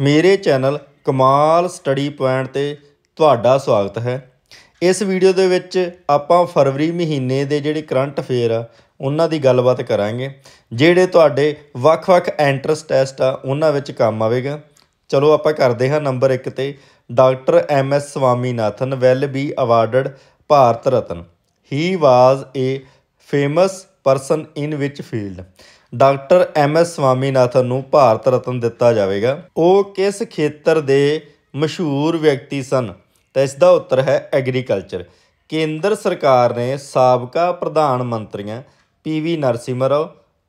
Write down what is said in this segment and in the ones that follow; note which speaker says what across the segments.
Speaker 1: ਮੇਰੇ ਚੈਨਲ ਕਮਾਲ study point ਤੇ ਤੁਹਾਡਾ ਸਵਾਗਤ ਹੈ ਇਸ ਵੀਡੀਓ ਦੇ ਵਿੱਚ ਆਪਾਂ ਫਰਵਰੀ ਮਹੀਨੇ ਦੇ ਜਿਹੜੇ ਕਰੰਟ ਅਫੇਅਰ ਆ ਉਹਨਾਂ ਦੀ ਗੱਲਬਾਤ ਕਰਾਂਗੇ ਜਿਹੜੇ ਤੁਹਾਡੇ ਵੱਖ-ਵੱਖ ਐਂਟਰਸ ਟੈਸਟ ਆ ਉਹਨਾਂ ਵਿੱਚ ਕੰਮ ਆਵੇਗਾ ਚਲੋ ਆਪਾਂ ਕਰਦੇ ਹਾਂ ਨੰਬਰ 1 ਤੇ doctor M S Nathan well be awarded Bharat Ratna he was a famous person in which field doctor M S Swaminathan ਨੂੰ ਭਾਰਤ ਰਤਨ ਦਿੱਤਾ ਜਾਵੇਗਾ ਉਹ ਕਿਸ ਖੇਤਰ ਦੇ ਮਸ਼ਹੂਰ ਵਿਅਕਤੀ ਸਨ ਤਾਂ ਇਸ ਦਾ ਉੱਤਰ ਹੈ ਐਗਰੀਕਲਚਰ ਕੇਂਦਰ ਸਰਕਾਰ ਨੇ ਸਾਬਕਾ ਪ੍ਰਧਾਨ ਮੰਤਰੀਆਂ ਪੀ ਵੀ ਨਰਸਿਮਰ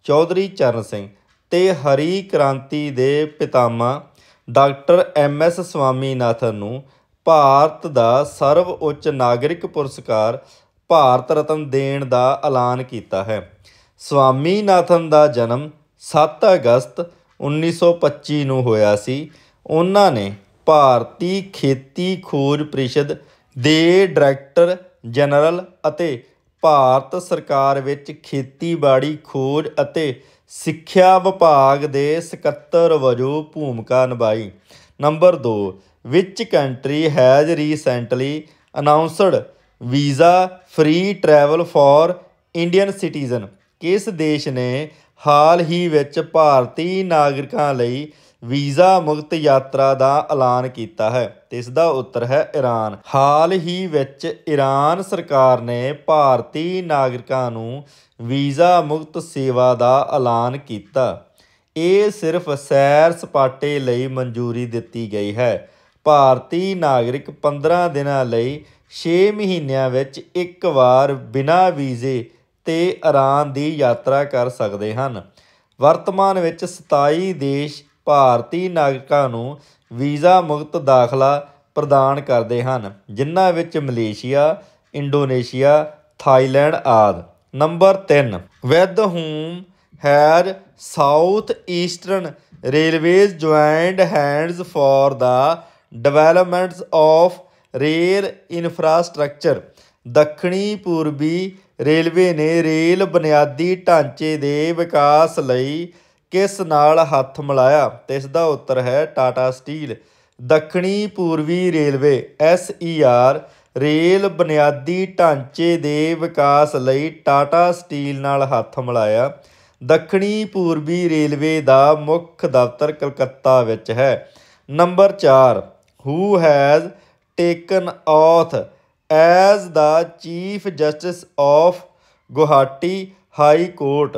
Speaker 1: ਚੌਧਰੀ ਚਰਨ ਸਿੰਘ ਤੇ ਹਰੀ ਕ੍ਰਾਂਤੀ ਦੇ ਪਿਤਾਮਾ ਡਾਕਟਰ ਐਮ ਐਸ ਸਵਾਮੀਨਾਥਨ ਨੂੰ ਭਾਰਤ ਦਾ ਸਰਵ ਉੱਚ ਨਾਗਰਿਕ ਪੁਰਸਕਾਰ ਭਾਰਤ ਰਤਨ ਦੇਣ ਦਾ ਐਲਾਨ ਕੀਤਾ ਹੈ ਸਵਾਮੀ ਨਾਥਨ ਦਾ ਜਨਮ 7 ਅਗਸਤ 1925 ਨੂੰ ਹੋਇਆ ਸੀ ਉਹਨਾਂ ਨੇ ਭਾਰਤੀ ਖੇਤੀ ਖੋਜ ਪ੍ਰੀਸ਼ਦ ਦੇ ਡਾਇਰੈਕਟਰ ਜਨਰਲ ਅਤੇ ਭਾਰਤ ਸਰਕਾਰ ਵਿੱਚ ਖੇਤੀਬਾੜੀ ਖੋਜ ਅਤੇ ਸਿੱਖਿਆ ਵਿਭਾਗ ਦੇ ਸਕੱਤਰ ਵਜੋਂ ਭੂਮਿਕਾ ਨਿਭਾਈ number 2 which country has recently announced visa free travel for Indian citizen ਕਿਸ ਦੇਸ਼ ਨੇ ਹਾਲ ਹੀ ਵਿੱਚ ਭਾਰਤੀ ਨਾਗਰਿਕਾਂ ਲਈ ਵੀਜ਼ਾ ਮੁਕਤ ਯਾਤਰਾ ਦਾ ਐਲਾਨ ਕੀਤਾ ਹੈ ਤੇ ਇਸ ਦਾ ਉੱਤਰ ਹੈ ਈਰਾਨ ਹਾਲ ਹੀ ਵਿੱਚ ਈਰਾਨ ਸਰਕਾਰ ਨੇ ਭਾਰਤੀ ਨਾਗਰਿਕਾਂ ਨੂੰ ਵੀਜ਼ਾ ਮੁਕਤ ਸੇਵਾ ਦਾ ਐਲਾਨ ਕੀਤਾ ਇਹ ਸਿਰਫ ਸੈਰ ਸਪਾਟੇ ਲਈ ਮਨਜ਼ੂਰੀ ਦਿੱਤੀ ਗਈ ਹੈ ਭਾਰਤੀ ਨਾਗਰਿਕ 15 ਦਿਨਾਂ ਲਈ 6 ਮਹੀਨਿਆਂ ਵਿੱਚ ਇੱਕ ਵਾਰ ਬਿਨਾਂ ਵੀਜ਼ੇ ਤੇ ਇਰਾਨ ਦੀ ਯਾਤਰਾ ਕਰ ਸਕਦੇ ਹਨ ਵਰਤਮਾਨ ਵਿੱਚ 27 ਦੇਸ਼ ਭਾਰਤੀ ਨਾਗਰਿਕਾਂ ਨੂੰ ਵੀਜ਼ਾ ਮੁਕਤ ਦਾਖਲਾ ਪ੍ਰਦਾਨ ਕਰਦੇ ਹਨ ਜਿਨ੍ਹਾਂ ਵਿੱਚ ਮਲੇਸ਼ੀਆ ਇੰਡੋਨੇਸ਼ੀਆ ਥਾਈਲੈਂਡ ਆਦਿ number 3 with whom has South Eastern Railways joint hands for the developments of rail infrastructure ਦੱਖਣੀ ਪੂਰਬੀ ਰੇਲਵੇ ਨੇ ਰੇਲ ਬੁਨਿਆਦੀ ਢਾਂਚੇ ਦੇ ਵਿਕਾਸ ਲਈ ਕਿਸ ਨਾਲ ਹੱਥ ਮਿਲਾਇਆ ਤੇ ਇਸ ਦਾ ਉੱਤਰ ਹੈ ਟਾਟਾ ਸਟੀਲ ਦੱਖਣੀ ਪੂਰਬੀ ਰੇਲਵੇ SER ਰੇਲ ਬੁਨਿਆਦੀ ਢਾਂਚੇ ਦੇ ਵਿਕਾਸ ਲਈ ਟਾਟਾ ਸਟੀਲ ਨਾਲ ਹੱਥ ਮਿਲਾਇਆ ਦੱਖਣੀ ਪੂਰਬੀ ਰੇਲਵੇ ਦਾ ਮੁੱਖ ਦਫ਼ਤਰ ਕਲਕੱਤਾ ਵਿੱਚ ਹੈ number 4 who has taken oath as the chief justice of Guwahati high court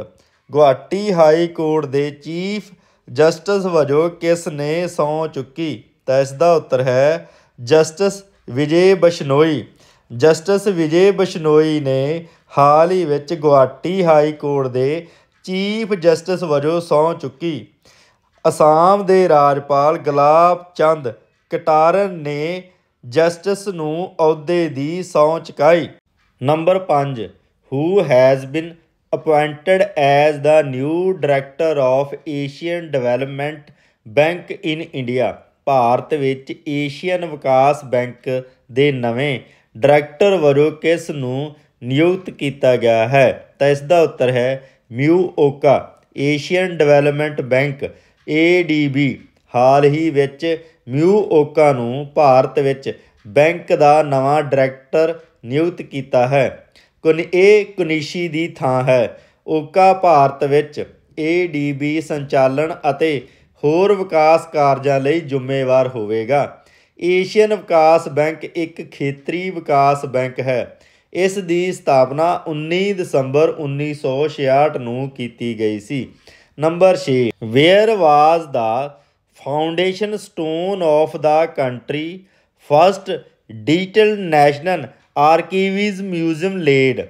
Speaker 1: Guwahati high court ਦੇ ਚੀਫ ਜਸਟਿਸ ਵਜੋਂ ਕਿਸ ਨੇ ਸੌ ਚੁੱਕੀ ਤਾਂ ਇਸ ਦਾ ਉੱਤਰ ਹੈ ਜਸਟਿਸ ਵਿਜੇ ਬਸ਼ਨੋਈ ਜਸਟਿਸ ਵਿਜੇ ਬਸ਼ਨੋਈ ਨੇ ਹਾਲ ਹੀ ਵਿੱਚ ਗੁਹਾਟੀ ਹਾਈ ਕੋਰਟ ਦੇ ਚੀਫ ਜਸਟਿਸ ਵਜੋਂ ਸੌ ਚੁੱਕੀ ਅਸਾਮ ਦੇ ਰਾਜਪਾਲ ਗਲਾਬ ਚੰਦ ਕਟਾਰਨ ਨੇ ਜਸਟਿਸ ਨੂੰ ਅਹੁਦੇ ਦੀ ਸਹੁੰ ਚਕਾਈ number 5 who has been appointed as the new director of Asian development bank in India Bharat ਵਿੱਚ ਏਸ਼ੀਅਨ ਵਿਕਾਸ ਬੈਂਕ ਦੇ ਨਵੇਂ ਡਾਇਰੈਕਟਰ ਵਜੋਂ ਕਿਸ ਨੂੰ ਨਿਯੁਕਤ ਕੀਤਾ ਗਿਆ ਹੈ ਤਾਂ ਇਸ ਦਾ ਉੱਤਰ ਹੈ Mio Oka Asian development bank B ਹਾਲ ਹੀ ਵਿੱਚ ਮਿਊ ਓਕਾ ਨੂੰ ਭਾਰਤ ਵਿੱਚ ਬੈਂਕ ਦਾ ਨਵਾਂ ਡਾਇਰੈਕਟਰ ਨਿਯੁਕਤ ਕੀਤਾ ਹੈ ਕੁਨ ਇਹ ਕੁਨੀਸ਼ੀ ਦੀ ਥਾਂ ਹੈ ਓਕਾ ਭਾਰਤ ਵਿੱਚ ਏਡੀਬੀ ਸੰਚਾਲਨ ਅਤੇ ਹੋਰ ਵਿਕਾਸ ਕਾਰਜਾਂ ਲਈ ਜ਼ਿੰਮੇਵਾਰ ਹੋਵੇਗਾ ਏਸ਼ੀਅਨ ਵਿਕਾਸ ਬੈਂਕ ਇੱਕ ਖੇਤਰੀ ਵਿਕਾਸ ਬੈਂਕ ਹੈ ਇਸ ਦੀ ਸਥਾਪਨਾ 19 ਦਸੰਬਰ 1966 ਨੂੰ ਕੀਤੀ ਗਈ ਸੀ number 6 where was the foundation stone of the country first digital national archives museum laid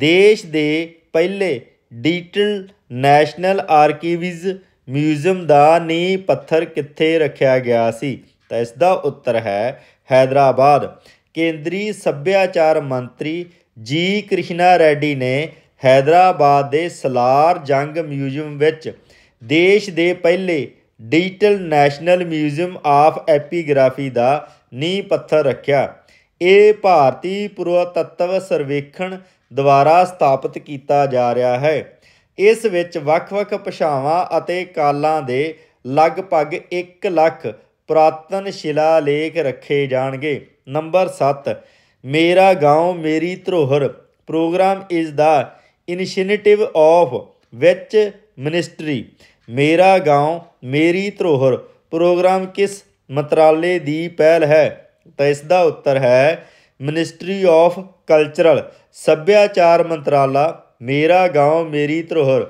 Speaker 1: ਦੇਸ਼ ਦੇ ਪਹਿਲੇ ਡਿਜੀਟਲ ਨੈਸ਼ਨਲ ਆਰਕੀਵਿਜ਼ ਮਿਊਜ਼ੀਅਮ ਦਾ ਨੀ ਪੱਥਰ ਕਿੱਥੇ ਰੱਖਿਆ ਗਿਆ ਸੀ ਤਾਂ ਇਸ ਦਾ ਉੱਤਰ ਹੈ ਹైదరాబాద్ ਕੇਂਦਰੀ ਸੱਭਿਆਚਾਰ ਮੰਤਰੀ ਜੀ ਕ੍ਰਿਸ਼ਨਾ ਰੈਡੀ ਨੇ ਹైదరాబాద్ ਦੇ ਸਲਾਰ ਜੰਗ ਮਿਊਜ਼ੀਅਮ ਵਿੱਚ ਦੇਸ਼ ਦੇ ਪਹਿਲੇ digital national museum of epigraphy ਦਾ ਨੀ ਪੱਥਰ ਰੱਖਿਆ ਇਹ ਭਾਰਤੀ ਪੁਰਾਤੱਤਵ ਸਰਵੇਖਣ ਦੁਆਰਾ ਸਥਾਪਿਤ ਕੀਤਾ ਜਾ ਰਿਹਾ ਹੈ ਇਸ ਵਿੱਚ ਵੱਖ-ਵੱਖ ਭਾਸ਼ਾਵਾਂ ਅਤੇ ਕਾਲਾਂ ਦੇ ਲਗਭਗ 1 ਲੱਖ ਪ੍ਰਾਤਨ ਸ਼ਿਲਾ ਲੇਖ ਰੱਖੇ ਜਾਣਗੇ ਨੰਬਰ 7 ਮੇਰਾ گاؤں ਮੇਰੀ ਧਰੋਹਰ program is the initiative of which ministry ਮੇਰਾ گاؤں ਮੇਰੀ ਧਰੋਹਰ ਪ੍ਰੋਗਰਾਮ ਕਿਸ ਮੰਤਰਾਲੇ ਦੀ ਪਹਿਲ ਹੈ ਤਾਂ ਇਸ ਦਾ ਉੱਤਰ ਹੈ ਮਿਨਿਸਟਰੀ ਆਫ ਕਲਚਰਲ ਸੱਭਿਆਚਾਰ ਮੰਤਰਾਲਾ ਮੇਰਾ گاؤں ਮੇਰੀ ਧਰੋਹਰ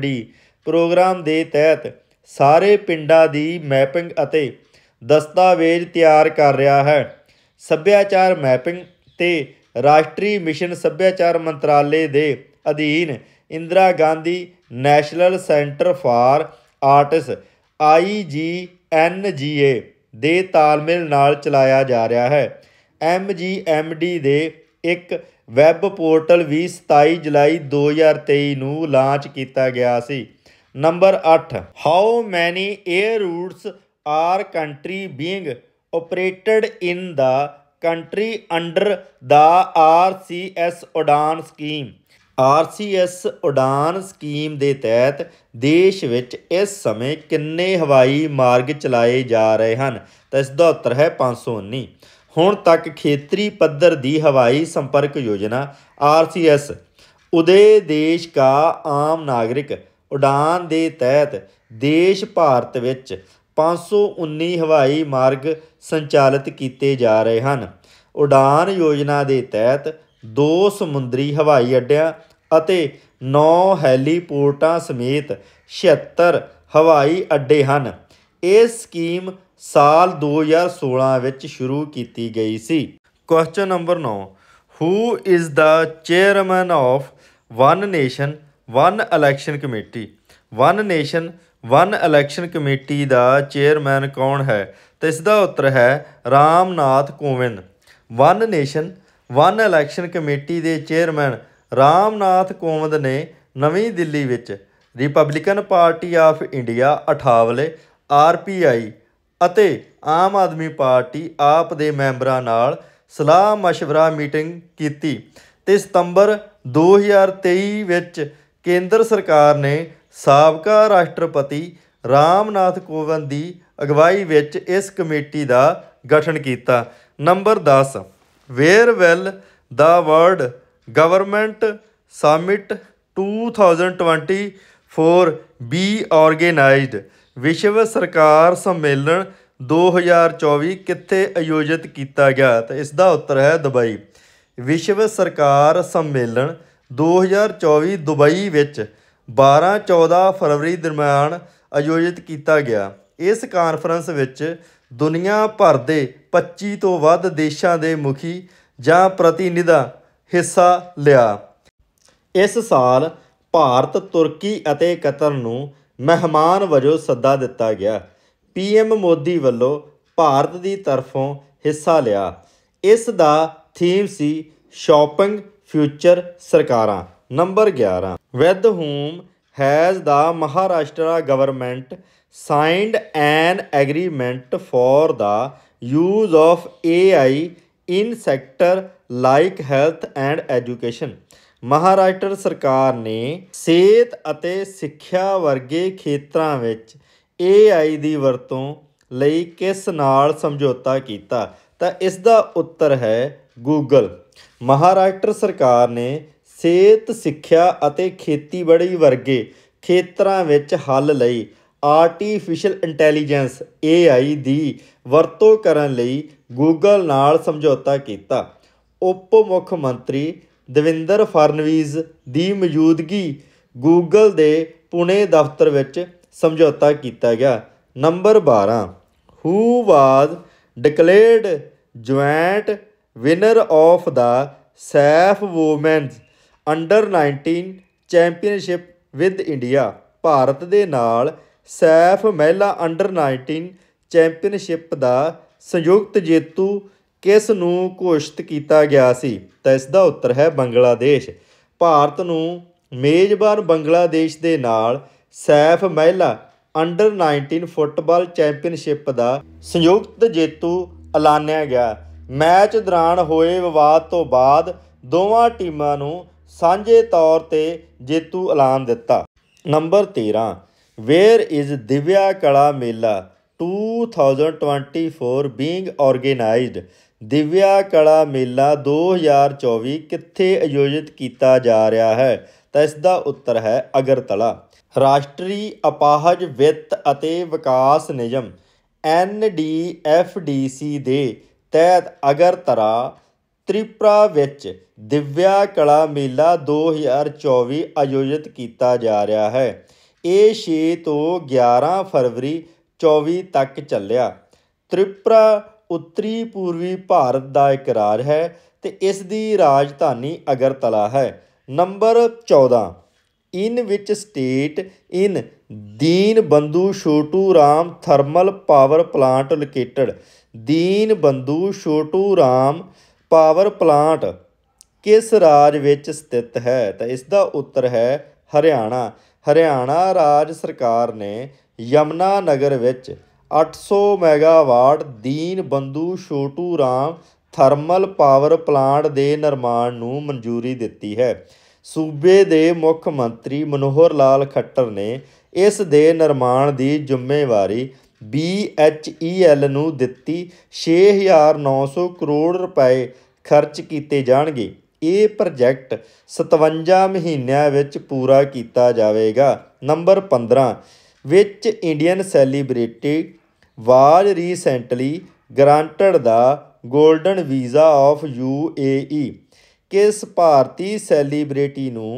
Speaker 1: ਡੀ ਪ੍ਰੋਗਰਾਮ ਦੇ ਤਹਿਤ ਸਾਰੇ ਪਿੰਡਾਂ ਦੀ ਮੈਪਿੰਗ ਅਤੇ ਦਸਤਾਵੇਜ਼ ਤਿਆਰ ਕਰ ਰਿਹਾ ਹੈ ਸੱਭਿਆਚਾਰ ਮੈਪਿੰਗ ਤੇ ਰਾਸ਼ਟਰੀ ਮਿਸ਼ਨ ਸੱਭਿਆਚਾਰ ਮੰਤਰਾਲੇ ਦੇ ਅਧੀਨ Indira Gandhi national centre for artist IGNGA ਦੇ ਤਾਲਮੇਲ ਨਾਲ ਚਲਾਇਆ ਜਾ ਰਿਹਾ ਹੈ MGMD ਦੇ ਇੱਕ ਵੈਬ ਪੋਰਟਲ ਵੀ 27 ਜੁਲਾਈ 2023 ਨੂੰ ਲਾਂਚ ਕੀਤਾ ਗਿਆ ਸੀ number 8 how many 에어 routes are country being operated in the country under the RCS Udan scheme RCS Udan scheme ਦੇ ਤਹਿਤ ਦੇਸ਼ ਵਿੱਚ ਇਸ ਸਮੇਂ ਕਿੰਨੇ ਹਵਾਈ ਮਾਰਗ ਚਲਾਏ ਜਾ ਰਹੇ ਹਨ ਤਾਂ ਇਸ ਦਾ ਉੱਤਰ ਹੈ 519 ਹੁਣ ਤੱਕ ਖੇਤਰੀ ਪੱਧਰ ਦੀ ਹਵਾਈ ਸੰਪਰਕ ਯੋਜਨਾ ਆਰਸੀਐਸ ਉਦੇ ਦੇਸ਼ ਦਾ ਆਮ ਨਾਗਰਿਕ ਉਡਾਨ ਦੇ ਤਹਿਤ ਦੇਸ਼ ਭਾਰਤ ਵਿੱਚ 519 ਹਵਾਈ ਮਾਰਗ ਸੰਚਾਲਿਤ ਕੀਤੇ ਜਾ ਰਹੇ ਹਨ ਉਡਾਨ ਯੋਜਨਾ ਦੇ ਤਹਿਤ ਦੋ ਸਮੁੰਦਰੀ ਹਵਾਈ ਅੱਡਿਆਂ ਅਤੇ 9 ਹੈਲੀਪੋਰਟਾਂ ਸਮੇਤ 76 ਹਵਾਈ ਅੱਡੇ ਹਨ ਇਹ ਸਕੀਮ ਸਾਲ 2016 ਵਿੱਚ ਸ਼ੁਰੂ ਕੀਤੀ ਗਈ ਸੀ question number 9 who is the chairman of one nation one election committee one nation one election committee ਦਾ ਚੇਅਰਮੈਨ ਕੌਣ ਹੈ ਤਾਂ ਇਸ ਦਾ ਉੱਤਰ ਹੈ Ramnath Kovind one nation one election committee ਦੇ ਚੇਅਰਮੈਨ ਰਾਮਨਾਥ ਕੋਵਿੰਦ ਨੇ ਨਵੀਂ ਦਿੱਲੀ ਵਿੱਚ Republican party of India Athawale RPI ਅਤੇ ਆਮ ਆਦਮੀ ਪਾਰਟੀ ਆਪ ਦੇ ਮੈਂਬਰਾਂ ਨਾਲ ਸਲਾਹ مشਵਰਾ ਮੀਟਿੰਗ ਕੀਤੀ ਤੇ ਸਤੰਬਰ 2023 ਵਿੱਚ ਕੇਂਦਰ ਸਰਕਾਰ ਨੇ ਸਾਬਕਾ ਰਾਸ਼ਟਰਪਤੀ ਰਾਮਨਾਥ ਕੋਵਿੰਦ ਦੀ ਅਗਵਾਈ ਵਿੱਚ ਇਸ ਕਮੇਟੀ ਦਾ ਗਠਨ ਕੀਤਾ number 10 well the world government summit 2024 be organised ਵਿਸ਼ਵ ਸਰਕਾਰ ਸੰਮੇਲਨ 2024 ਕਿੱਥੇ ਆਯੋਜਿਤ ਕੀਤਾ ਗਿਆ ਤਾਂ ਇਸ ਦਾ ਉੱਤਰ ਹੈ ਦੁਬਈ ਵਿਸ਼ਵ ਸਰਕਾਰ ਸੰਮੇਲਨ 2024 ਦੁਬਈ ਵਿੱਚ 12-14 ਫਰਵਰੀ ਦਰਮਿਆਨ ਆਯੋਜਿਤ ਕੀਤਾ ਗਿਆ ਇਸ ਕਾਨਫਰੰਸ ਵਿੱਚ ਦੁਨੀਆ ਭਰ ਦੇ 25 ਤੋਂ ਵੱਧ ਦੇਸ਼ਾਂ ਦੇ ਮੁਖੀ ਜਾਂ ਪ੍ਰਤੀਨਿਧਾਂ ਹਿੱਸਾ ਲਿਆ ਇਸ ਸਾਲ ਭਾਰਤ ਤੁਰਕੀ ਅਤੇ ਕਤਰ ਨੂੰ ਮਹਿਮਾਨ ਵਜੋਂ ਸੱਦਾ ਦਿੱਤਾ ਗਿਆ ਪੀਐਮ ਮੋਦੀ ਵੱਲੋਂ ਭਾਰਤ ਦੀ ਤਰਫੋਂ ਹਿੱਸਾ ਲਿਆ ਇਸ ਦਾ ਥੀਮ ਸੀ ਸ਼ਾਪਿੰਗ ਫਿਊਚਰ ਸਰਕਾਰਾਂ number 11 with whom has the Maharashtra government signed an agreement for the use of AI in sector like health and education Maharashtra ਸਰਕਾਰ ਨੇ ਸਿਹਤ ਅਤੇ ਸਿੱਖਿਆ ਵਰਗੇ ਖੇਤਰਾਂ ਵਿੱਚ AI ਦੀ ਵਰਤੋਂ ਲਈ ਕਿਸ ਨਾਲ ਸਮਝੌਤਾ ਕੀਤਾ ਤਾਂ ਇਸ ਦਾ ਉੱਤਰ ਹੈ Google ਮਹਾਰਾਸ਼ਟਰ ਸਰਕਾਰ ਨੇ ਸਿਹਤ ਸਿੱਖਿਆ ਅਤੇ ਖੇਤੀਬਾੜੀ ਵਰਗੇ ਖੇਤਰਾਂ ਵਿੱਚ ਹੱਲ ਲਈ ਆਰਟੀਫੀਸ਼ੀਅਲ ਇੰਟੈਲੀਜੈਂਸ ਏਆਈ ਦੀ ਵਰਤੋਂ ਕਰਨ ਲਈ ਗੂਗਲ ਨਾਲ ਸਮਝੌਤਾ ਕੀਤਾ ਉਪ ਮੁੱਖ ਮੰਤਰੀ ਦਵਿੰਦਰ ਫਰਨਵੀਜ਼ ਦੀ ਮੌਜੂਦਗੀ ਗੂਗਲ ਦੇ ਪੁਣੇ ਦਫ਼ਤਰ ਵਿੱਚ ਸਮਝੌਤਾ ਕੀਤਾ ਗਿਆ number 12 who was declared joint winner of the SAFF women's under 19 championship with India Bharat ਦੇ ਨਾਲ ਸੈਫ ਮਹਿਲਾ ਅੰਡਰ 19 ਚੈਂਪੀਅਨਸ਼ਿਪ ਦਾ ਸੰਯੁਕਤ ਜੇਤੂ ਕਿਸ ਨੂੰ ਘੋਸ਼ਿਤ ਕੀਤਾ ਗਿਆ ਸੀ ਤਾਂ ਇਸ ਦਾ ਉੱਤਰ ਹੈ ਬੰਗਲਾਦੇਸ਼ ਭਾਰਤ ਨੂੰ ਮੇਜ਼ਬਾਨ ਬੰਗਲਾਦੇਸ਼ ਦੇ ਨਾਲ ਸੈਫ ਮਹਿਲਾ ਅੰਡਰ 19 ਫੁੱਟਬਾਲ ਚੈਂਪੀਅਨਸ਼ਿਪ ਦਾ ਸੰਯੁਕਤ ਜੇਤੂ ਐਲਾਨਿਆ ਗਿਆ ਮੈਚ ਦੌਰਾਨ ਹੋਏ ਵਿਵਾਦ ਤੋਂ ਬਾਅਦ ਦੋਵਾਂ ਟੀਮਾਂ ਨੂੰ ਸਾਂਝੇ ਤੌਰ ਤੇ ਜੇਤੂ ਐਲਾਨ ਦਿੱਤਾ ਨੰਬਰ 13 ਵੇਅਰ ਇਜ਼ ਦਿਵਿਆ ਕਲਾ ਮੇਲਾ 2024 being ਆਰਗੇਨਾਈਜ਼ਡ ਦਿਵਿਆ ਕਲਾ ਮੇਲਾ 2024 ਕਿੱਥੇ ਆਯੋਜਿਤ ਕੀਤਾ ਜਾ ਰਿਹਾ ਹੈ ਤਾਂ ਇਸ ਦਾ ਉੱਤਰ ਹੈ ਅਗਰਤਲਾ ਰਾਸ਼ਟਰੀ ਅਪਾਹਜ ਵਿੱਤ ਅਤੇ ਵਿਕਾਸ ਨਿਯਮ NDFDC ਦੇ ਤਹਿਤ ਅਗਰਤਲਾ ਤ੍ਰਿਪੁਰਾ ਵਿੱਚ ਦਿਵਿਆ ਕਲਾ ਮੇਲਾ 2024 ਆਯੋਜਿਤ ਕੀਤਾ ਜਾ ਰਿਹਾ ਹੈ ਇਹ 6 ਤੋਂ 11 ਫਰਵਰੀ 24 ਤੱਕ ਚੱਲਿਆ ਤ੍ਰਿਪੁਰਾ ਉੱਤਰੀ ਪੂਰਬੀ ਭਾਰਤ ਦਾ ਇੱਕ ਰਾਜ ਹੈ ਤੇ ਇਸ ਦੀ ਰਾਜਧਾਨੀ ਅਗਰਤਲਾ ਹੈ number 14 in which state in Deen Bandhu Chhotu Ram thermal power plant located Deen Bandhu Chhotu Ram power plant ਕਿਸ ਰਾਜ ਵਿੱਚ ਸਥਿਤ ਹੈ ਤਾਂ ਇਸ ਦਾ ਉੱਤਰ ਹੈ ਹਰਿਆਣਾ ਹਰਿਆਣਾ ਰਾਜ ਸਰਕਾਰ ਨੇ ਯਮਨਾ ਨਗਰ ਵਿੱਚ 800 megawatt Deen Bandhu Chhotu Ram thermal power plant ਦੇ ਨਿਰਮਾਣ ਨੂੰ ਮਨਜ਼ੂਰੀ ਦਿੱਤੀ ਹੈ ਸੂਬੇ ਦੇ ਮੁੱਖ ਮੰਤਰੀ ਮਨੋਹਰ ਲਾਲ ਖੱਟਰ ਨੇ ਇਸ ਦੇ ਨਿਰਮਾਣ ਦੀ ਜ਼ਿੰਮੇਵਾਰੀ BHEL ਨੂੰ ਦਿੱਤੀ 6900 ਕਰੋੜ ਰੁਪਏ ਖਰਚ ਕੀਤੇ ਜਾਣਗੇ ਇਹ ਪ੍ਰੋਜੈਕਟ 57 ਮਹੀਨਿਆਂ ਵਿੱਚ ਪੂਰਾ ਕੀਤਾ ਜਾਵੇਗਾ number 15 which Indian celebrity was recently granted the golden visa of U A E ਕਿਸ ਭਾਰਤੀ ਸੈਲੀਬ੍ਰਿਟੀ ਨੂੰ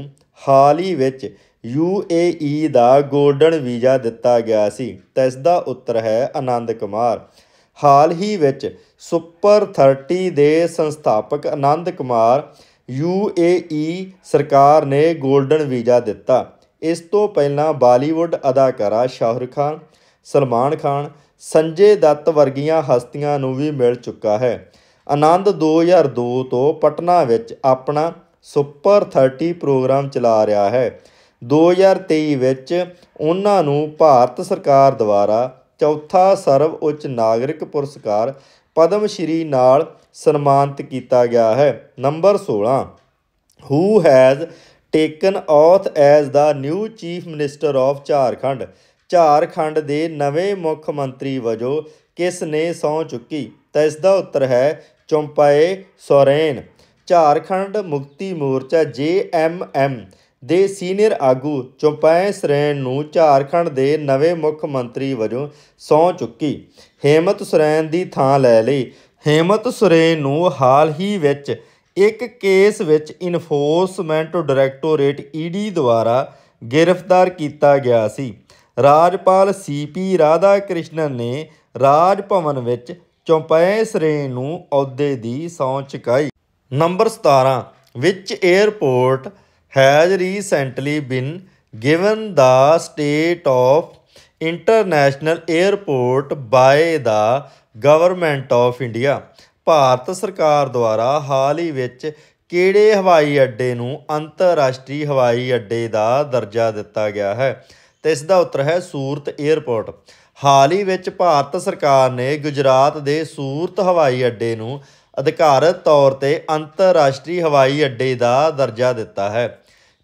Speaker 1: ਹਾਲ ਹੀ ਵਿੱਚ ਯੂ ਏ ਈ ਦਾ 골ਡਨ ਵੀਜ਼ਾ ਦਿੱਤਾ ਗਿਆ ਸੀ ਤਾਂ ਇਸ ਦਾ ਉੱਤਰ ਹੈ ਆਨੰਦ ਕੁਮਾਰ ਹਾਲ ਹੀ ਵਿੱਚ ਸੁਪਰ 30 ਦੇ ਸੰਸਥਾਪਕ ਆਨੰਦ ਕੁਮਾਰ UAE ਸਰਕਾਰ ਨੇ 골ਡਨ ਵੀਜ਼ਾ ਦਿੱਤਾ ਇਸ ਤੋਂ ਪਹਿਲਾਂ ਬਾਲੀਵੁੱਡ ਅਦਾਕਾਰਾ ਸ਼ਾਹਰੁਖ ਖਾਨ ਸਲਮਾਨ ਖਾਨ ਸੰਜੇ ਦੱਤ ਵਰਗੀਆਂ ਹਸਤੀਆਂ ਨੂੰ ਵੀ ਮਿਲ ਚੁੱਕਾ ਹੈ ਆਨੰਦ 2002 ਤੋਂ ਪਟਨਾ ਵਿੱਚ ਆਪਣਾ ਸੁਪਰ 30 ਪ੍ਰੋਗਰਾਮ ਚਲਾ ਰਿਹਾ ਹੈ 2023 ਵਿੱਚ ਉਹਨਾਂ ਨੂੰ ਭਾਰਤ ਸਰਕਾਰ ਦੁਆਰਾ ਚੌਥਾ ਸਰਵਉੱਚ ਨਾਗਰਿਕ ਪੁਰਸਕਾਰ ਪਦਮ ਸ਼੍ਰੀ ਨਾਲ ਸਨਮਾਨਿਤ ਕੀਤਾ ਗਿਆ ਹੈ number 16 who has taken oath as the new chief minister of Jharkhand Jharkhand ਦੇ ਨਵੇਂ ਮੁੱਖ ਮੰਤਰੀ ਵਜੋਂ ਕਿਸ ਨੇ ਸੌ ਚੁੱਕੀ ਤਾਂ ਇਸ ਦਾ ਉੱਤਰ ਹੈ ਚੰਪਾਏ ਸੋਰੇਨ ਝਾਰਖੰਡ ਮੁਕਤੀ ਮੋਰਚਾ ਐਮ ਦੇ ਸੀਨੀਅਰ ਆਗੂ ਚੰਪਾਏ ਸਰੇਨ ਨੂੰ ਝਾਰਖੰਡ ਦੇ ਨਵੇਂ ਮੁੱਖ ਮੰਤਰੀ ਵਜੋਂ ਸੌ ਚੁੱਕੀ ਹੇਮਤ ਸਰੇਨ ਦੀ ਥਾਂ ਲੈ ਲਈ ਹੇਮਤ ਸੁਰੇਨ ਨੂੰ ਹਾਲ ਹੀ ਵਿੱਚ ਇੱਕ ਕੇਸ ਵਿੱਚ ਇਨਫੋਰਸਮੈਂਟ ਡਾਇਰੈਕਟੋਰੇਟ ਈਡੀ ਦੁਆਰਾ ਗ੍ਰਿਫਤਾਰ ਕੀਤਾ ਗਿਆ ਸੀ ਰਾਜਪਾਲ ਸੀਪੀ ਰਾਧਾ ਕ੍ਰਿਸ਼ਨਨ ਨੇ ਰਾਜ ਭਵਨ ਵਿੱਚ ਚੌਪਏ ਸਰੇ ਨੂੰ ਅਹੁਦੇ ਦੀ ਸੌਂ ਚੁਕਾਈ number 17 which airport has recently been given the state of international airport by the government of India Bharat ਸਰਕਾਰ ਦੁਆਰਾ ਹਾਲ ਹੀ ਵਿੱਚ ਕਿਹੜੇ ਹਵਾਈ ਅੱਡੇ ਨੂੰ ਅੰਤਰਰਾਸ਼ਟਰੀ ਹਵਾਈ ਅੱਡੇ ਦਾ ਦਰਜਾ ਦਿੱਤਾ ਗਿਆ ਹੈ ਤੇ ਇਸ ਦਾ ਉੱਤਰ ਹੈ ਸੂਰਤ 에ਅਰਪੋਰਟ ਹਾਲ ਹੀ ਵਿੱਚ ਭਾਰਤ ਸਰਕਾਰ ਨੇ ਗੁਜਰਾਤ ਦੇ ਸੂਰਤ ਹਵਾਈ ਅੱਡੇ ਨੂੰ ਅਧਿਕਾਰਤ ਤੌਰ ਤੇ ਅੰਤਰਰਾਸ਼ਟਰੀ ਹਵਾਈ ਅੱਡੇ ਦਾ ਦਰਜਾ ਦਿੱਤਾ ਹੈ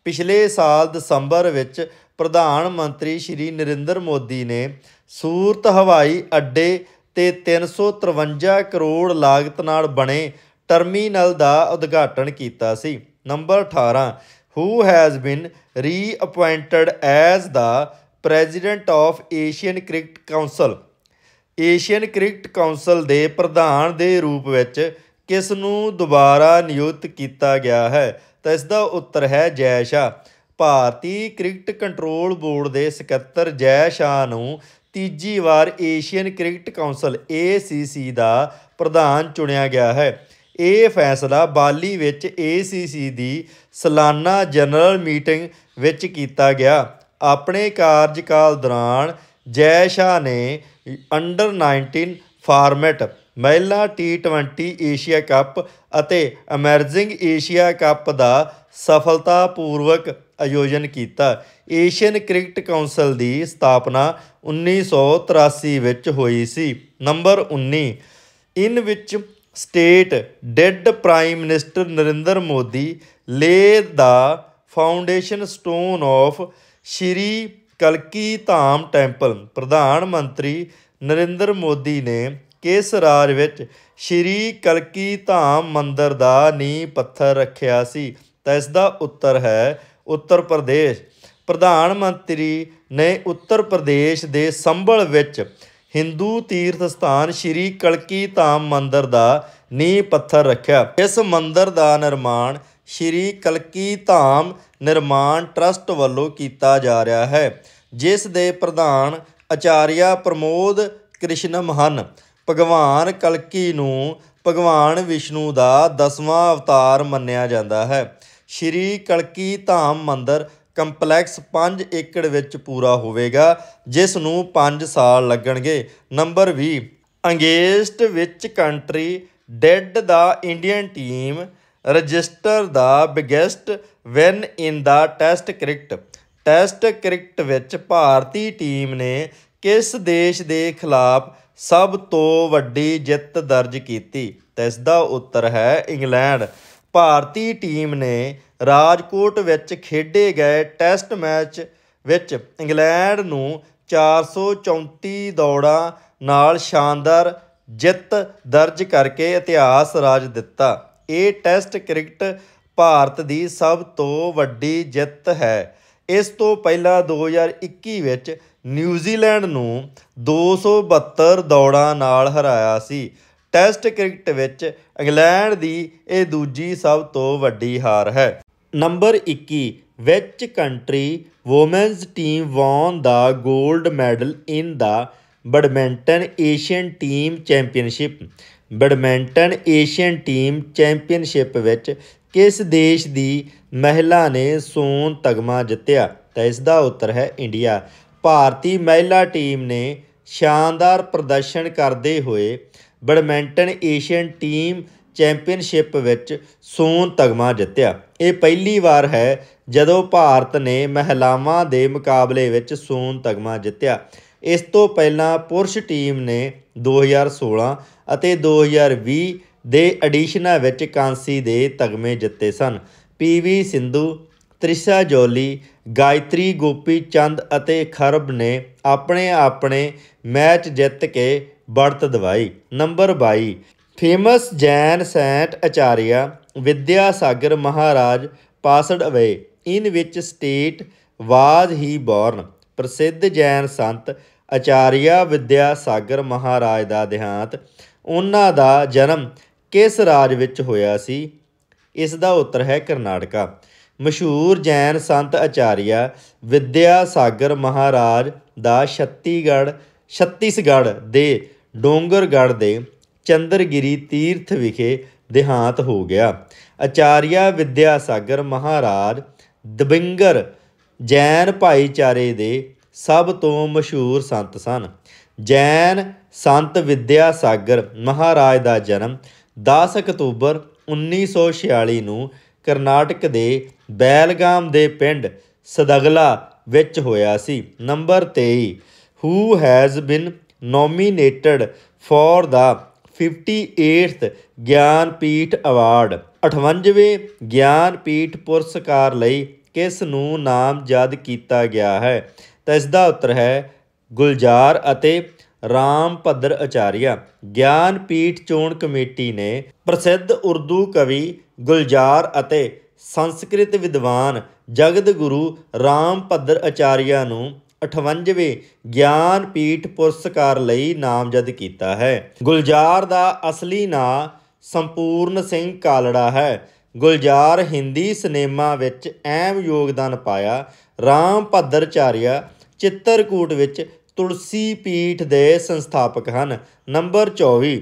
Speaker 1: ਪਿਛਲੇ ਸਾਲ ਦਸੰਬਰ ਵਿੱਚ ਪ੍ਰਧਾਨ ਮੰਤਰੀ ਸ਼੍ਰੀ ਨਰਿੰਦਰ ਮੋਦੀ ਨੇ ਸੂਰਤ ਹਵਾਈ ਅੱਡੇ ਤੇ 353 ਕਰੋੜ ਲਾਗਤ ਨਾਲ ਬਣੇ ਟਰਮੀਨਲ ਦਾ ਉਦਘਾਟਨ ਕੀਤਾ ਸੀ number 18 who has been reappointed as the president of Asian cricket council Asian cricket council ਦੇ ਪ੍ਰਧਾਨ ਦੇ ਰੂਪ ਵਿੱਚ ਕਿਸ ਨੂੰ ਦੁਬਾਰਾ ਨਿਯੁਕਤ ਕੀਤਾ ਗਿਆ ਹੈ ਤਾਂ ਇਸ ਦਾ ਉੱਤਰ ਹੈ ਜੈਸ਼ਾ ਭਾਰਤੀ ਕ੍ਰਿਕਟ ਕੰਟਰੋਲ ਬੋਰਡ ਦੇ ਸਕੱਤਰ ਜੈਸ਼ਾ ਨੂੰ ਤੀਜੀ ਵਾਰ ਏਸ਼ੀਅਨ ਕ੍ਰਿਕਟ ਕਾਉਂਸਲ ACC ਦਾ ਪ੍ਰਧਾਨ ਚੁਣਿਆ ਗਿਆ ਹੈ ਇਹ ਫੈਸਲਾ ਬਾਲੀ ਵਿੱਚ ACC ਦੀ ਸਾਲਾਨਾ ਜਨਰਲ ਮੀਟਿੰਗ ਵਿੱਚ ਕੀਤਾ ਗਿਆ ਆਪਣੇ ਕਾਰਜਕਾਲ ਦੌਰਾਨ ਜੈ ਸ਼ਾਹ ਨੇ ਅੰਡਰ 19 ਫਾਰਮੈਟ ਮਹਿਲਾ T20 ਏਸ਼ੀਆ ਕੱਪ ਅਤੇ ਅਮਰਜਿੰਗ ਏਸ਼ੀਆ ਕੱਪ ਦਾ ਸਫਲਤਾਪੂਰਵਕ ਆਯੋਜਨ ਕੀਤਾ ਏਸ਼ੀਅਨ ਕ੍ਰਿਕਟ ਕਾਉਂਸਲ ਦੀ ਸਥਾਪਨਾ 1983 ਵਿੱਚ ਹੋਈ ਸੀ number 19 in which state did prime minister Narendra Modi lay the foundation stone of Shri ਕਲਕੀ ਧਾਮ ਟੈਂਪਲ ਪ੍ਰਧਾਨ ਮੰਤਰੀ ਨਰਿੰਦਰ ਮੋਦੀ ਨੇ ਕਿਸ ਰਾਜ ਵਿੱਚ ਸ਼੍ਰੀ ਕਲਕੀ ਧਾਮ ਮੰਦਰ ਦਾ ਨੀਂਹ ਪੱਥਰ ਰੱਖਿਆ ਸੀ ਤਾਂ ਇਸ ਦਾ ਉੱਤਰ ਹੈ ਉੱਤਰ ਪ੍ਰਦੇਸ਼ ਪ੍ਰਧਾਨ ਮੰਤਰੀ ਨੇ ਉੱਤਰ ਪ੍ਰਦੇਸ਼ ਦੇ ਸੰਭਲ ਵਿੱਚ Hindu ਤੀਰਥ ਸਥਾਨ ਸ਼੍ਰੀ ਕਲਕੀ ਧਾਮ ਮੰਦਿਰ ਦਾ ਨੀਂਹ ਪੱਥਰ ਰੱਖਿਆ ਇਸ ਮੰਦਿਰ ਦਾ ਨਿਰਮਾਣ ਸ਼੍ਰੀ ਕਲਕੀ ਧਾਮ ਨਿਰਮਾਣ ਟਰਸਟ ਵੱਲੋਂ ਕੀਤਾ ਜਾ ਰਿਹਾ ਹੈ ਜਿਸ ਦੇ ਪ੍ਰਧਾਨ ਆਚਾਰੀਆ ਪ੍ਰਮੋਦ ਕ੍ਰਿਸ਼ਨਮ ਹਨ ਭਗਵਾਨ ਕਲਕੀ ਨੂੰ ਭਗਵਾਨ ਵਿਸ਼ਨੂੰ ਦਾ ਦਸਵਾਂ ਅਵਤਾਰ ਮੰਨਿਆ ਜਾਂਦਾ ਹੈ ਸ਼੍ਰੀ ਕਲਕੀ ਧਾਮ ਮੰਦਰ ਕੰਪਲੈਕਸ 5 ਏਕੜ ਵਿੱਚ ਪੂਰਾ ਹੋਵੇਗਾ ਜਿਸ ਨੂੰ 5 ਸਾਲ ਲੱਗਣਗੇ number 20 against which country did the Indian team register the biggest win in the test cricket test cricket ਵਿੱਚ ਭਾਰਤੀ ਟੀਮ ਨੇ ਕਿਸ ਦੇਸ਼ ਦੇ ਖਿਲਾਫ ਸਭ ਤੋਂ ਵੱਡੀ ਜਿੱਤ ਦਰਜ ਕੀਤੀ ਤੇ ਇਸ ਦਾ ਉੱਤਰ ਹੈ ਇੰਗਲੈਂਡ ਭਾਰਤੀ ਟੀਮ ਨੇ ਰਾਜਕੋਟ ਵਿੱਚ ਖੇਡੇ ਗਏ ਟੈਸਟ ਮੈਚ ਵਿੱਚ ਇੰਗਲੈਂਡ ਨੂੰ 434 ਦੌੜਾਂ ਨਾਲ ਸ਼ਾਨਦਾਰ ਜਿੱਤ ਦਰਜ ਕਰਕੇ ਇਤਿਹਾਸ ਰਾਜ ਦਿੱਤਾ ਇਹ ਟੈਸਟ ਕ੍ਰਿਕਟ ਭਾਰਤ ਦੀ ਸਭ ਤੋਂ ਵੱਡੀ ਜਿੱਤ ਹੈ ਇਸ ਤੋਂ ਪਹਿਲਾਂ 2021 ਵਿੱਚ ਨਿਊਜ਼ੀਲੈਂਡ ਨੂੰ 272 ਦੌੜਾਂ ਨਾਲ ਹਰਾਇਆ ਸੀ ਟੈਸਟ ਕ੍ਰਿਕਟ ਵਿੱਚ ਇੰਗਲੈਂਡ ਦੀ ਇਹ ਦੂਜੀ ਸਭ ਤੋਂ ਵੱਡੀ ਹਾਰ ਹੈ number 21 which country women's team won the 골ਡ medal in the badminton Asian team championship badminton Asian team championship ਵਿੱਚ ਕਿਸ ਦੇਸ਼ ਦੀ ਮਹਿਲਾ ਨੇ ਸੋਨ ਤਗਮਾ ਜਿੱਤਿਆ ਤਾਂ ਇਸ ਦਾ ਉੱਤਰ ਹੈ ਇੰਡੀਆ ਭਾਰਤੀ ਮਹਿਲਾ ਟੀਮ ਨੇ ਸ਼ਾਨਦਾਰ ਪ੍ਰਦਰਸ਼ਨ ਕਰਦੇ ਹੋਏ ਬੈਡਮਿੰਟਨ ਏਸ਼ੀਅਨ ਟੀਮ ਚੈਂਪੀਅਨਸ਼ਿਪ ਵਿੱਚ ਸੋਨ ਤਗਮਾ ਜਿੱਤਿਆ ਇਹ ਪਹਿਲੀ ਵਾਰ ਹੈ ਜਦੋਂ ਭਾਰਤ ਨੇ ਮਹਿਲਾਵਾਂ ਦੇ ਮੁਕਾਬਲੇ ਵਿੱਚ ਸੋਨ ਤਗਮਾ ਜਿੱਤਿਆ ਇਸ ਤੋਂ ਪਹਿਲਾਂ ਪੁਰਸ਼ ਟੀਮ ਨੇ 2016 ਅਤੇ 2020 ਦੇ ਐਡੀਸ਼ਨਾਂ ਵਿੱਚ ਕਾਂਸੀ ਦੇ ਤਗਮੇ ਜਿੱਤੇ ਸਨ ਪੀਵੀ ਸਿੰਧੂ ਤ੍ਰਿਸ਼ਾ ਜੋਲੀ ਗਾਇਤਰੀ ਗੋਪੀ ਚੰਦ ਅਤੇ ਖਰਬ ਨੇ ਆਪਣੇ ਆਪਣੇ ਮੈਚ ਜਿੱਤ ਕੇ ਬੜਤ ਦਵਾਈ number 22 famous Jain saint Acharya Vidya Sagar Maharaj passed away in which state ਵਾਜ ਹੀ ਬੋਰਨ ਪ੍ਰਸਿੱਧ ਜੈਨ ਸੰਤ ਅਚਾਰਿਆ ਵਿਦਿਆ ਸਾਗਰ ਮਹਾਰਾਜ ਦਾ ਦੇਹਾਂਤ ਉਹਨਾਂ ਦਾ ਜਨਮ ਕਿਸ ਰਾਜ ਵਿੱਚ ਹੋਇਆ ਸੀ ਇਸ ਦਾ ਉੱਤਰ ਹੈ ਕਰਨਾਟਕਾ ਮਸ਼ਹੂਰ ਜੈਨ ਸੰਤ ਅਚਾਰਿਆ ਵਿਦਿਆ ਸਾਗਰ ਮਹਾਰਾਜ ਦਾ ਛੱਤੀਗੜ੍ਹ ਛੱਤੀਸਗੜ ਦੇ ਡੋਂਗਰਗੜ ਦੇ ਚੰਦਰਗਿਰੀ ਤੀਰਥ ਵਿਖੇ ਦੇਹਾਂਤ ਹੋ ਗਿਆ ਆਚਾਰੀਆ ਸਾਗਰ ਮਹਾਰਾਜ ਦਬਿੰਗਰ ਜੈਨ ਭਾਈਚਾਰੇ ਦੇ ਸਭ ਤੋਂ ਮਸ਼ਹੂਰ ਸੰਤ ਸਨ ਜੈਨ ਸੰਤ ਸਾਗਰ ਮਹਾਰਾਜ ਦਾ ਜਨਮ 10 ਅਕਤੂਬਰ 1946 ਨੂੰ ਕਰਨਾਟਕ ਦੇ ਬੈਲਗਾਮ ਦੇ ਪਿੰਡ ਸਦਗਲਾ ਵਿੱਚ ਹੋਇਆ ਸੀ number 23 who has been nominated for the 58th Jnanpith award 58ਵੇਂ ਗਿਆਨਪੀਠ ਪੁਰਸਕਾਰ ਲਈ ਕਿਸ ਨੂੰ ਨਾਮਜ਼ਦ ਕੀਤਾ ਗਿਆ ਹੈ ਤਾਂ ਇਸ ਦਾ ਉੱਤਰ ਹੈ ਗੁਲਜ਼ਾਰ ਅਤੇ ਰਾਮਭਦਰ ਅਚਾਰੀਆ ਗਿਆਨਪੀਠ ਚੋਣ ਕਮੇਟੀ ਨੇ ਪ੍ਰਸਿੱਧ ਉਰਦੂ ਕਵੀ ਗੁਲਜ਼ਾਰ ਅਤੇ ਸੰਸਕ੍ਰਿਤ ਵਿਦਵਾਨ ਜਗਤ ਗੁਰੂ ਰਾਮਭਦਰ ਅਚਾਰੀਆ ਨੂੰ 58ਵੇਂ ਗਿਆਨ ਪੀਠ ਪੁਰਸਕਾਰ ਲਈ ਨਾਮਜ਼ਦ ਕੀਤਾ ਹੈ ਗੁਲਜ਼ਾਰ ਦਾ ਅਸਲੀ ਨਾਂ ਸੰਪੂਰਨ ਸਿੰਘ ਕਾਲੜਾ ਹੈ ਗੁਲਜ਼ਾਰ ਹਿੰਦੀ ਸਿਨੇਮਾ ਵਿੱਚ ਅਹਿਮ ਯੋਗਦਾਨ ਪਾਇਆ ਰਾਮ ਭੱਦਰਚਾਰਿਆ ਚਿੱਤਰਕੂਟ ਵਿੱਚ ਤੁਲਸੀ ਪੀਠ ਦੇ ਸੰਸਥਾਪਕ ਹਨ number 24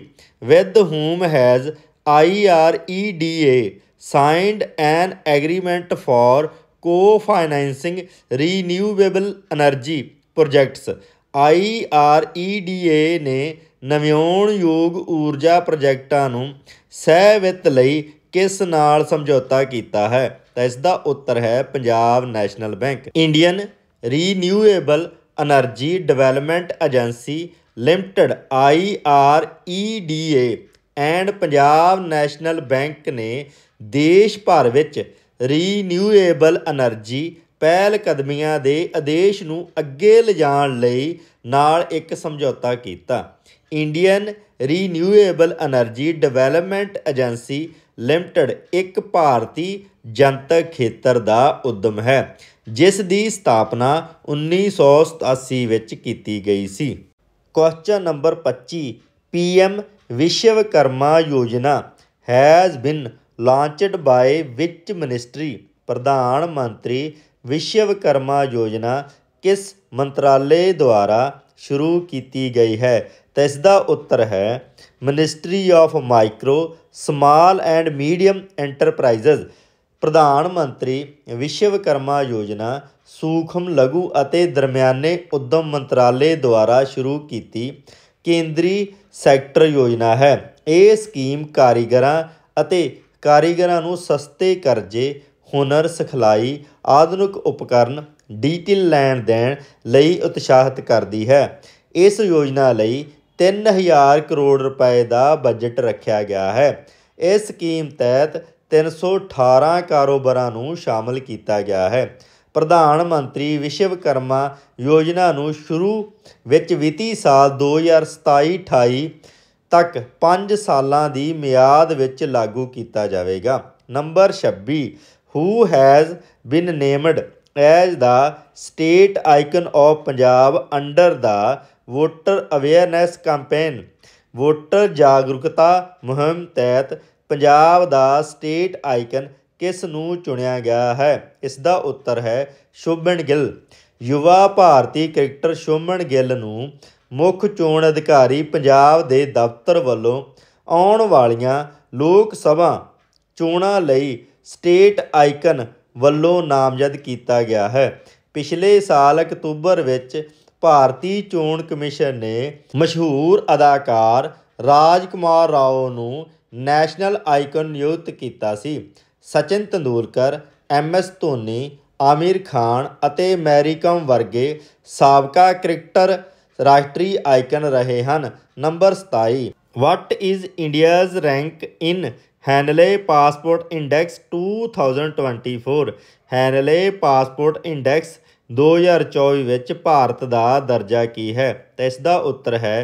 Speaker 1: with whom has IREDA signed an agreement for co financing renewable energy projects I R E D A ਨੇ ਨਵਿਆਉਣਯੋਗ ਊਰਜਾ ਪ੍ਰੋਜੈਕਟਾਂ ਨੂੰ ਸਹਿ ਵਿੱਤ ਲਈ ਕਿਸ ਨਾਲ ਸਮਝੌਤਾ ਕੀਤਾ ਹੈ ਤਾਂ ਇਸ ਦਾ ਉੱਤਰ ਹੈ Punjab national bank Indian renewable energy development agency limited I R E D A and Punjab national bank ਨੇ ਦੇਸ਼ ਭਰ ਵਿੱਚ ਰੀਨਿਊਏਬਲ એનર્ਜੀ ਪਹਿਲ ਕਦਮੀਆਂ ਦੇ ਆਦੇਸ਼ ਨੂੰ ਅੱਗੇ ਲਿਜਾਣ ਲਈ ਨਾਲ ਇੱਕ ਸਮਝੌਤਾ ਕੀਤਾ Indian renewable energy development agency limited ਇੱਕ ਭਾਰਤੀ ਜਨਤਕ ਖੇਤਰ ਦਾ ਉਦਮ ਹੈ ਜਿਸ ਦੀ ਸਥਾਪਨਾ 1987 ਵਿੱਚ ਕੀਤੀ ਗਈ ਸੀ question number 25 PM Vishwakarma Yojana has been launched by which ministry ਪ੍ਰਧਾਨ ਮੰਤਰੀ ਵਿਸ਼ਵਕਰਮਾ ਯੋਜਨਾ ਕਿਸ ਮੰਤਰਾਲੇ ਦੁਆਰਾ ਸ਼ੁਰੂ ਕੀਤੀ ਗਈ ਹੈ ਤਾਂ ਇਸ ਦਾ ਉੱਤਰ ਹੈ ministry of micro small and medium enterprises ਪ੍ਰਧਾਨ ਮੰਤਰੀ ਵਿਸ਼ਵਕਰਮਾ ਯੋਜਨਾ ਸੂਖਮ ਲਘੂ ਅਤੇ ਦਰਮਿਆਨੇ ਉਦਮ ਮੰਤਰਾਲੇ ਦੁਆਰਾ ਸ਼ੁਰੂ ਕੀਤੀ ਕੇਂਦਰੀ ਸੈਕਟਰ ਯੋਜਨਾ ਹੈ ਇਹ ਸਕੀਮ ਕਾਰੀਗਰਾਂ ਅਤੇ ਕਾਰੀਗਰਾਂ ਨੂੰ ਸਸਤੇ ਕਰਜ਼ੇ ਹੁਨਰ ਸਿਖਲਾਈ ਆਧੁਨਿਕ ਉਪਕਰਨ ਡਿਜੀਟਲ ਲੈਣ ਦੇਣ ਲਈ ਉਤਸ਼ਾਹਿਤ ਕਰਦੀ ਹੈ ਇਸ ਯੋਜਨਾ ਲਈ 3000 ਕਰੋੜ ਰੁਪਏ ਦਾ ਬਜਟ ਰੱਖਿਆ ਗਿਆ ਹੈ ਇਸ ਸਕੀਮ ਤਹਿਤ 318 ਕਾਰੋਬਾਰਾਂ ਨੂੰ ਸ਼ਾਮਲ ਕੀਤਾ ਗਿਆ ਹੈ ਪ੍ਰਧਾਨ ਮੰਤਰੀ ਵਿਸ਼ਵਕਰਮਾ ਯੋਜਨਾ ਨੂੰ ਸ਼ੁਰੂ ਵਿੱਚ ਵਿੱਤੀ ਸਾਲ 2027-28 ਤੱਕ 5 ਸਾਲਾਂ ਦੀ ਮਿਆਦ ਵਿੱਚ ਲਾਗੂ ਕੀਤਾ ਜਾਵੇਗਾ number 26 who has been named as the state icon of Punjab under the voter awareness campaign voter ਜਾਗਰੂਕਤਾ ਮੁਹਿੰਮ ਤਹਿਤ ਪੰਜਾਬ ਦਾ ਸਟੇਟ ਆਈਕਨ ਕਿਸ ਨੂੰ ਚੁਣਿਆ ਗਿਆ ਹੈ ਇਸ ਦਾ ਉੱਤਰ ਹੈ ਸ਼ੁਭਨ ਗਿੱਲ ਯੁਵਾ ਭਾਰਤੀ ਕ੍ਰਿਕਟਰ ਸ਼ੁਭਨ ਗਿੱਲ ਨੂੰ ਮੁੱਖ ਚੋਣ ਅਧਿਕਾਰੀ ਪੰਜਾਬ ਦੇ ਦਫ਼ਤਰ ਵੱਲੋਂ ਆਉਣ ਵਾਲੀਆਂ ਲੋਕ ਸਭਾ ਚੋਣਾਂ ਲਈ ਸਟੇਟ ਆਈਕਨ ਵੱਲੋਂ ਨਾਮਜ਼ਦ ਕੀਤਾ ਗਿਆ ਹੈ ਪਿਛਲੇ ਸਾਲ ਅਕਤੂਬਰ ਵਿੱਚ ਭਾਰਤੀ ਚੋਣ ਕਮਿਸ਼ਨ ਨੇ ਮਸ਼ਹੂਰ ਅਦਾਕਾਰ ਰਾਜਕੁਮਾਰ ਰਾਓ ਨੂੰ ਨੈਸ਼ਨਲ ਆਈਕਨ ਨਿਯੁਕਤ ਕੀਤਾ ਸੀ ਸਚਿਨ ਤੰਦੂਲਕਰ ਐਮ ਐਸ ਧੋਨੀ ਆਮਿਰ ਖਾਨ ਅਤੇ ਮੈਰੀਕਮ ਵਰਗੇ ਸਾਬਕਾ ਕ੍ਰਿਕਟਰ ਰਾਸ਼ਟਰੀ ਆਈਕਨ ਰਹੇ ਹਨ number 27 what is India's rank in Henley passport index 2024 Henley passport index 2024 ਵਿੱਚ ਭਾਰਤ ਦਾ ਦਰਜਾ ਕੀ ਹੈ ਤਾਂ ਇਸ ਦਾ ਉੱਤਰ ਹੈ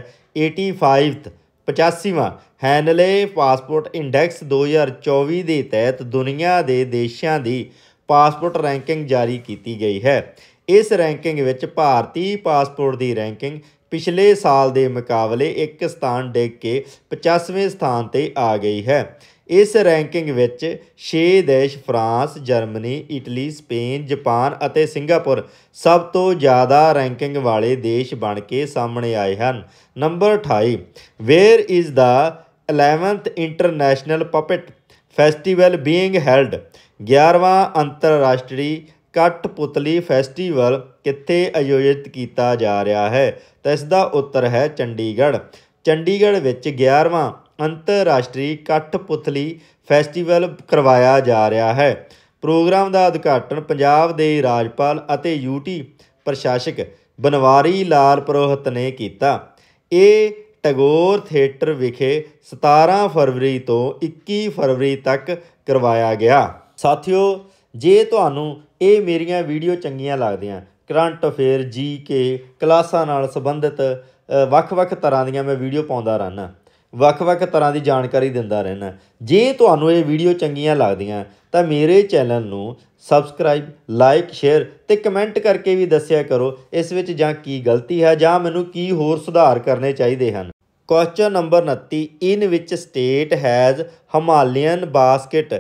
Speaker 1: 85th 85ਵਾਂ ਹੈਨਲੇ ਪਾਸਪੋਰਟ ਇੰਡੈਕਸ 2024 ਦੇ ਤਹਿਤ ਦੁਨੀਆ ਦੇ ਦੇਸ਼ਾਂ ਦੀ ਪਾਸਪੋਰਟ ਰੈਂਕਿੰਗ ਜਾਰੀ ਕੀਤੀ ਗਈ ਹੈ ਇਸ ਰੈਂਕਿੰਗ ਵਿੱਚ ਭਾਰਤੀ ਪਾਸਪੋਰਟ ਦੀ ਰੈਂਕਿੰਗ ਪਿਛਲੇ ਸਾਲ ਦੇ ਮੁਕਾਬਲੇ ਇੱਕ ਸਥਾਨ ਡਿੱਗ ਕੇ 50ਵੇਂ ਸਥਾਨ ਤੇ ਆ ਗਈ ਹੈ ਇਸ ਰੈਂਕਿੰਗ ਵਿੱਚ 6 ਦੇਸ਼ France Germany Italy Spain Japan ਅਤੇ ਸਿੰਗਾਪੁਰ ਸਭ ਤੋਂ ਜ਼ਿਆਦਾ ਰੈਂਕਿੰਗ ਵਾਲੇ ਦੇਸ਼ ਬਣ ਕੇ ਸਾਹਮਣੇ ਆਏ ਹਨ number 28 where is the 11th international puppet festival being held 11ਵਾਂ ਅੰਤਰਰਾਸ਼ਟਰੀ ਪੁਤਲੀ ਫੈਸਟੀਵਲ ਕਿੱਥੇ ਆਯੋਜਿਤ ਕੀਤਾ ਜਾ ਰਿਹਾ ਹੈ ਤਾਂ ਇਸ ਦਾ ਉੱਤਰ ਹੈ ਚੰਡੀਗੜ੍ਹ ਚੰਡੀਗੜ੍ਹ ਵਿੱਚ 11ਵਾਂ ਅੰਤਰਰਾਸ਼ਟਰੀ ਪੁਤਲੀ ਫੈਸਟੀਵਲ ਕਰਵਾਇਆ ਜਾ ਰਿਹਾ ਹੈ ਪ੍ਰੋਗਰਾਮ ਦਾ ਉਦਘਾਟਨ ਪੰਜਾਬ ਦੇ ਰਾਜਪਾਲ ਅਤੇ ਯੂਟੀ ਪ੍ਰਸ਼ਾਸਕ ਬਨਵਾਰੀ ਲਾਲ ਪ੍ਰੋਹਤ ਨੇ ਕੀਤਾ ਇਹ ਟਗੋਰ ਥੀਏਟਰ ਵਿਖੇ 17 ਫਰਵਰੀ ਤੋਂ 21 ਫਰਵਰੀ ਤੱਕ ਕਰਵਾਇਆ ਗਿਆ ਸਾਥੀਓ ਜੇ ਤੁਹਾਨੂੰ ਇਹ ਮੇਰੀਆਂ ਵੀਡੀਓ ਚੰਗੀਆਂ ਲੱਗਦੀਆਂ ਕਰੰਟ ਅਫੇਅਰ ਜੀ ਕੇ ਕਲਾਸਾਂ ਨਾਲ ਸੰਬੰਧਿਤ ਵੱਖ-ਵੱਖ ਤਰ੍ਹਾਂ ਦੀਆਂ ਮੈਂ ਵੀਡੀਓ ਪਾਉਂਦਾ ਰਹਿਣਾ ਵੱਖ-ਵੱਖ ਤਰ੍ਹਾਂ ਦੀ ਜਾਣਕਾਰੀ ਦਿੰਦਾ ਰਹਿਣਾ ਜੇ ਤੁਹਾਨੂੰ ਇਹ ਵੀਡੀਓ ਚੰਗੀਆਂ ਲੱਗਦੀਆਂ ਤਾਂ ਮੇਰੇ ਚੈਨਲ ਨੂੰ ਸਬਸਕ੍ਰਾਈਬ ਲਾਈਕ ਸ਼ੇਅਰ ਤੇ ਕਮੈਂਟ ਕਰਕੇ ਵੀ ਦੱਸਿਆ ਕਰੋ ਇਸ ਵਿੱਚ ਜਾਂ ਕੀ ਗਲਤੀ ਹੈ ਜਾਂ ਮੈਨੂੰ ਕੀ ਹੋਰ ਸੁਧਾਰ ਕਰਨੇ ਚਾਹੀਦੇ ਹਨ question number 29 in which state has Himalayan basket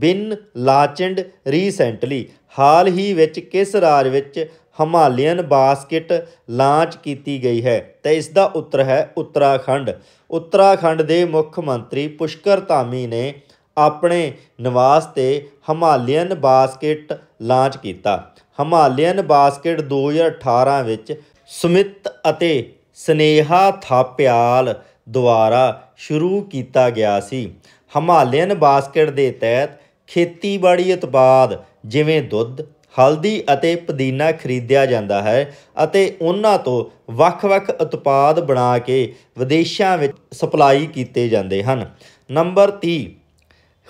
Speaker 1: ਬਿਨ ਲਾਚੰਡ ਰੀਸੈਂਟਲੀ ਹਾਲ ਹੀ ਵਿੱਚ ਕਿਸ ਰਾਜ ਵਿੱਚ ਹਿਮਾਲਯਨ ਬਾਸਕਟ ਲਾਂਚ ਕੀਤੀ ਗਈ ਹੈ ਤੇ ਇਸ ਦਾ ਉੱਤਰ ਹੈ ਉੱਤਰਾਖੰਡ ਉੱਤਰਾਖੰਡ ਦੇ ਮੁੱਖ ਮੰਤਰੀ ਪੁਸ਼ਕਰ ਧਾਮੀ ਨੇ ਆਪਣੇ ਨਿਵਾਸ ਤੇ ਹਿਮਾਲਯਨ ਬਾਸਕਟ ਲਾਂਚ ਕੀਤਾ ਹਿਮਾਲਯਨ ਬਾਸਕਟ 2018 ਵਿੱਚ ਸੁਮਿਤ ਅਤੇ ਸਨੇਹਾ ਥਾਪਿਆਲ ਦੁਆਰਾ ਸ਼ੁਰੂ ਕੀਤਾ ਗਿਆ ਸੀ ਹਿਮਾਲਯਨ ਬਾਸਕਟ ਦੇ ਤਹਿਤ ਖੇਤੀਬਾੜੀ ਉਤਪਾਦ ਜਿਵੇਂ ਦੁੱਧ ਹਲਦੀ ਅਤੇ ਪੁਦੀਨਾ ਖਰੀਦਿਆ ਜਾਂਦਾ ਹੈ ਅਤੇ ਉਹਨਾਂ ਤੋਂ ਵੱਖ-ਵੱਖ ਉਤਪਾਦ ਬਣਾ ਕੇ ਵਿਦੇਸ਼ਾਂ ਵਿੱਚ ਸਪਲਾਈ ਕੀਤੇ ਜਾਂਦੇ ਹਨ number 30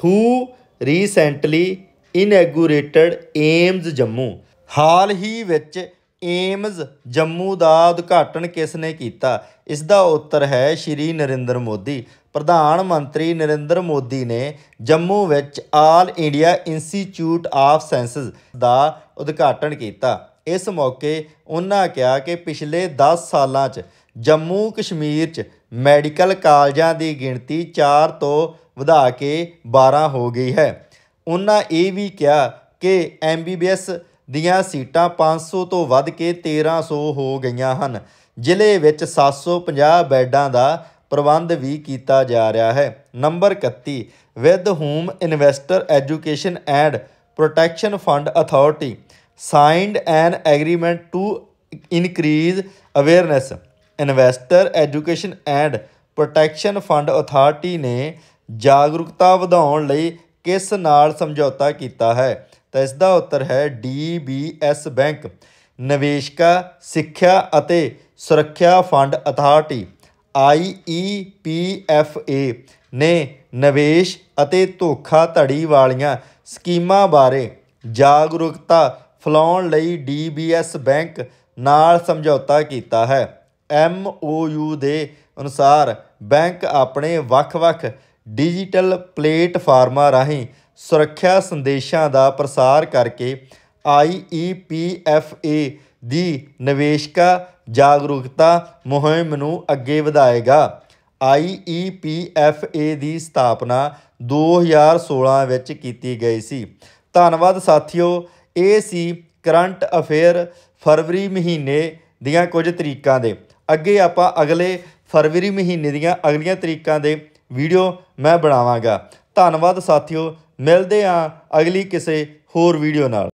Speaker 1: who recently inaugurated AIIMS Jammu ਹਾਲ ਹੀ ਵਿੱਚ ਏਮਜ਼ ਜੰਮੂ ਦਾ ਉਦਘਾਟਨ ਕਿਸ ਨੇ ਕੀਤਾ ਇਸ ਦਾ ਉੱਤਰ ਹੈ ਸ਼੍ਰੀ ਨਰਿੰਦਰ ਮੋਦੀ ਪ੍ਰਧਾਨ ਮੰਤਰੀ ਨਰਿੰਦਰ ਮੋਦੀ ਨੇ ਜੰਮੂ ਵਿੱਚ all India institute of sciences ਦਾ ਉਦਘਾਟਨ ਕੀਤਾ ਇਸ ਮੌਕੇ ਉਹਨਾਂ ਕਿਹਾ ਕਿ ਪਿਛਲੇ 10 ਸਾਲਾਂ 'ਚ ਜੰਮੂ ਕਸ਼ਮੀਰ 'ਚ ਮੈਡੀਕਲ ਕਾਲਜਾਂ ਦੀ ਗਿਣਤੀ 4 ਤੋਂ ਵਧਾ ਕੇ 12 ਹੋ ਗਈ ਹੈ ਉਹਨਾਂ ਇਹ ਵੀ ਕਿਹਾ ਕਿ ਐਮਬੀਬੀਐਸ ਦੀਆਂ ਸੀਟਾਂ 500 ਤੋਂ ਵੱਧ ਕੇ 1300 ਹੋ ਗਈਆਂ ਹਨ ਜ਼ਿਲ੍ਹੇ ਵਿੱਚ 750 ਬੈੱਡਾਂ ਦਾ ਪ੍ਰਬੰਧ ਵੀ ਕੀਤਾ ਜਾ ਰਿਹਾ ਹੈ number 31 with whom investor education and protection fund authority signed an agreement to increase awareness investor education and protection fund authority ਨੇ ਜਾਗਰੂਕਤਾ ਵਧਾਉਣ ਲਈ ਕਿਸ ਨਾਲ ਸਮਝੌਤਾ ਕੀਤਾ ਹੈ ਤਾਂ ਇਸ ਦਾ ਉੱਤਰ ਹੈ ਡੀਬੀਐਸ ਬੈਂਕ ਨਿਵੇਸ਼ਕਾ ਸਿੱਖਿਆ ਅਤੇ ਸੁਰੱਖਿਆ ਫੰਡ ਅਥਾਰਟੀ IEPFA ਨੇ ਨਿਵੇਸ਼ ਅਤੇ ਧੋਖਾਧੜੀ ਵਾਲੀਆਂ ਸਕੀਮਾਂ ਬਾਰੇ ਜਾਗਰੂਕਤਾ ਫਲਾਉਣ ਲਈ ਡੀਬੀਐਸ ਬੈਂਕ ਨਾਲ ਸਮਝੌਤਾ ਕੀਤਾ ਹੈ ਐਮਓਯੂ ਦੇ ਅਨੁਸਾਰ ਬੈਂਕ ਆਪਣੇ ਵੱਖ-ਵੱਖ ਡਿਜੀਟਲ ਪਲੇਟਫਾਰਮਾਂ ਰਾਹੀਂ ਸੁਰੱਖਿਆ ਸੰਦੇਸ਼ਾਂ ਦਾ ਪ੍ਰਸਾਰ ਕਰਕੇ ਆਈਈਪੀਐਫਏ ਦੀ ਨਿਵੇਸ਼ਕਾ ਜਾਗਰੂਕਤਾ ਮੁਹਿੰਮ ਨੂੰ ਅੱਗੇ ਵਧਾਏਗਾ IEPFA ਦੀ ਸਥਾਪਨਾ 2016 ਵਿੱਚ ਕੀਤੀ ਗਈ ਸੀ ਧੰਨਵਾਦ ਸਾਥੀਓ ਇਹ ਸੀ ਕਰੰਟ ਅਫੇਅਰ ਫਰਵਰੀ ਮਹੀਨੇ ਦੀਆਂ ਕੁਝ ਤਰੀਕਾਂ ਦੇ ਅੱਗੇ ਆਪਾਂ ਅਗਲੇ ਫਰਵਰੀ ਮਹੀਨੇ ਦੀਆਂ ਅਗਲੀਆਂ ਤਰੀਕਾਂ ਦੇ ਵੀਡੀਓ ਮੈਂ ਬਣਾਵਾਂਗਾ ਧੰਨਵਾਦ ਸਾਥੀਓ ਮਿਲਦੇ ਆਂ ਅਗਲੀ ਕਿਸੇ ਹੋਰ ਵੀਡੀਓ ਨਾਲ